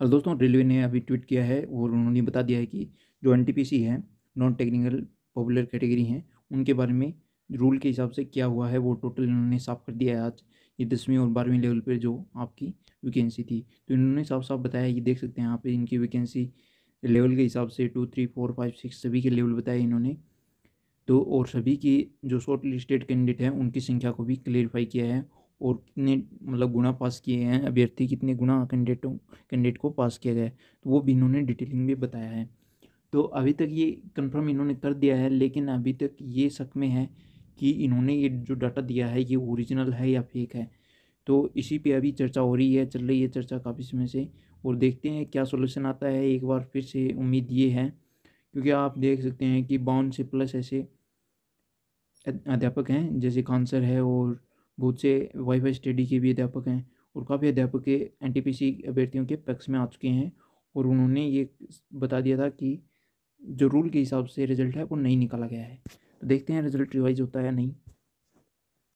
और दोस्तों रेलवे ने अभी ट्वीट किया है और उन्होंने बता दिया है कि जो एन है नॉन टेक्निकल पॉपुलर कैटेगरी हैं उनके बारे में रूल के हिसाब से क्या हुआ है वो टोटल इन्होंने साफ कर दिया है आज ये दसवीं और बारहवीं लेवल पर जो आपकी वैकेंसी थी तो इन्होंने साफ साफ बताया कि देख सकते हैं यहाँ पे इनकी वैकेंसी लेवल के हिसाब से two three four five six सभी के लेवल बताए इन्होंने तो और सभी की जो शॉर्ट लिस्टेड कैंडिडेट हैं उनकी संख्या को भी क्लेरिफाई किया है और कितने मतलब गुणा पास किए हैं अभ्यर्थी कितने गुणा कैंडिडेटों कैंडिडेट को पास किया गया है तो वो भी इन्होंने डिटेलिंग में बताया है तो अभी तक ये कंफर्म इन्होंने कर दिया है लेकिन अभी तक ये शक में है कि इन्होंने ये जो डाटा दिया है ये ओरिजिनल है या फेक है तो इसी पे अभी चर्चा हो रही है चल रही है चर्चा काफ़ी समय से और देखते हैं क्या सोल्यूशन आता है एक बार फिर से उम्मीद ये है क्योंकि आप देख सकते हैं कि बाउंड से प्लस ऐसे अध्यापक हैं जैसे कांसर है और बहुत से वाई फाई स्टडी के भी अध्यापक हैं और काफ़ी अध्यापक के एन अभ्यर्थियों के पक्ष में आ चुके हैं और उन्होंने ये बता दिया था कि जो रूल के हिसाब से रिजल्ट है वो नहीं निकाला गया है तो देखते हैं रिजल्ट रिवाइज होता है या नहीं